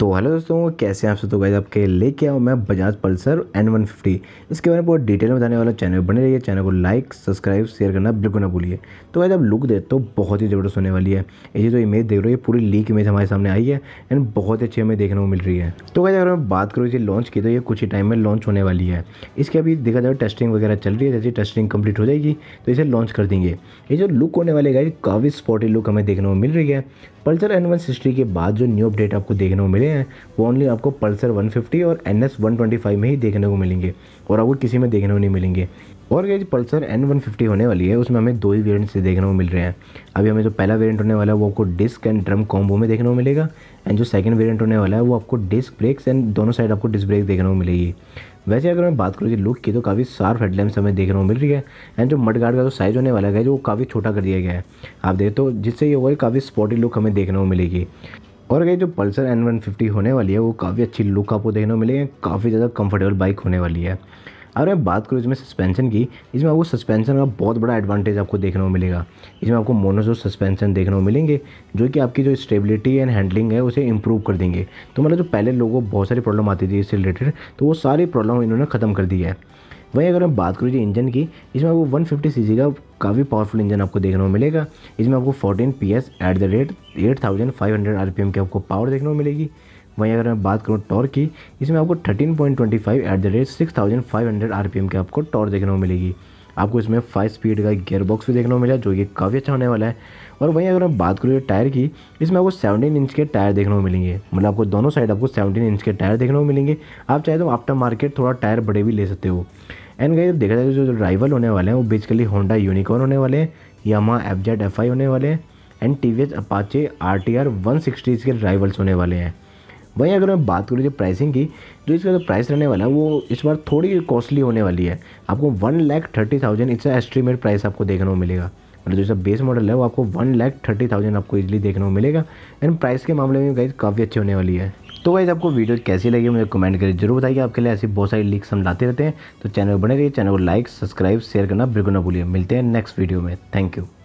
तो हेलो दोस्तों कैसे हैं आप सब तो गाइज आपके लेके आओ मैं Bajaj pulsar N one fifty इसके बारे में बहुत डिटेल में बताने वाला चैनल बने रहिए चैनल को लाइक सब्सक्राइब शेयर करना बिल्कुल ना भूलिए तो गाइज आप लुक दे तो बहुत ही ज़बरदस्त होने वाली है ये जो इमेज देख रहे हो ये पूरी लीक इमेज हमारे सामने आई है एंड बहुत ही अच्छी हमें देखने को मिल रही है तो गाइज अगर मैं बात करूँ इसे लॉन्च की तो ये कुछ ही टाइम में लॉन्च होने वाली है इसके अभी देखा जाए टेस्टिंग वगैरह चल रही है जैसे टेस्टिंग कम्प्लीट हो जाएगी तो इसे लॉन्च कर देंगे ये जो लुक होने वाले गाइज काफ़ी स्पॉटी लुक हमें देखने को मिल रही है पल्सर एन वन सिक्सटी के बाद जो न्यू अपडेट आपको देखने को मिले मिलते हैं वो ओनली आपको पल्सर 150 और एन एस में ही देखने को मिलेंगे और आपको किसी में देखने को नहीं मिलेंगे और ये जो पल्सर एन वन होने वाली है उसमें हमें दो ही वेरियंट्स देखने को मिल रहे हैं अभी हमें जो पहला वेरियंट होने वाला है वो आपको डिस्क एंड ड्रम कॉम्बो में देखने को मिलेगा एंड जो सेकंड वेरियंट होने वाला है वो आपको डिस्क ब्रेक्स एंड दोनों साइड आपको डिस्क ब्रेक देखने को मिलेगी वैसे अगर मैं बात करूँ लुक की तो काफ़ी सार्फ हेडलैम्प हमें देखने को मिल रही है एंड जो मड गार्ड का जो साइज़ होने वाला है जो काफ़ी छोटा कर दिया गया है आप देख हो तो जिससे ये होगा काफ़ी स्पॉटी लुक हमें देखने को मिलेगी और ये जो पल्सर एन वन फिफ्टी होने वाली है वो काफ़ी अच्छी लुक आपको देखने को मिलेगी काफ़ी ज़्यादा कंफर्टेबल बाइक होने वाली है अगर मैं बात करूँ इसमें सस्पेंशन की इसमें आपको सस्पेंशन का बहुत बड़ा एडवांटेज आपको देखने को मिलेगा इसमें आपको मोनोजो सस्पेंशन देखने को मिलेंगे जो कि आपकी जो स्टेबिलिटी एंड हैंडलिंग है उसे इम्प्रूव कर देंगे तो मतलब जो पहले लोगों को बहुत सारी प्रॉब्लम आती थी इससे रिलेटेड तो वो सारी प्रॉब्लम इन्होंने ख़त्म कर दी है वहीं अगर मैं बात करूँ जी इंजन की इसमें आपको 150 फिफ्टी का काफ़ी पावरफुल इंजन आपको देखने को मिलेगा इसमें आपको 14 PS at the rate 8500 RPM की आपको पावर देखने को मिलेगी वहीं अगर मैं बात करूँ टॉर की इसमें आपको thirteen point twenty five at the rate six thousand five hundred R P M के आपको टॉर देखने को मिलेगी आपको इसमें फाइव स्पीड का गियर बॉक्स भी देखने को मिला जो कि काफ़ी अच्छा होने वाला है और वहीं अगर मैं बात करूँ टायर की इसमें आपको 17 इंच के टायर देखने को मिलेंगे मतलब आपको दोनों साइड आपको 17 इंच के टायर देखने को मिलेंगे आप चाहे तो आफ्टर मार्केट थोड़ा टायर बड़े भी ले सकते हो एंड गई देखा जाए तो जो ड्राइवर होने वाले हैं वो बेसिकली होंडा यूनिकॉर्न होने वाले हैं Yamaha F Z F I होने वाले हैं and T V H apache R T R one sixty के ड्राइवल्स होने वाले हैं वहीं अगर मैं बात करूँ जो प्राइसिंग की जो इसका जो प्राइस रहने वाला है वो इस बार थोड़ी कॉस्टली होने वाली है आपको वन लैख थर्टी थाउजेंड इसका एस्टिमेट प्राइस आपको देखने को मिलेगा मतलब जो इसका बेस मॉडल है वो आपको वन लैख थर्टी थाउजेंड आपको इजिली देखने को मिलेगा एंड प्राइस के मामले में गाइज काफ़ी अच्छी होने वाली है तो गाइज आपको वीडियो कैसी लगी मुझे कमेंट करिए जरूर बताइए आपके लिए ऐसी बहुत सारी लिंक्स हम लाते रहते हैं तो चैनल बने रहिए चैनल को लाइक सब्सक्राइब शेयर करना बिल्कुल ना भूलिए मिलते हैं नेक्स्ट वीडियो में थैंक यू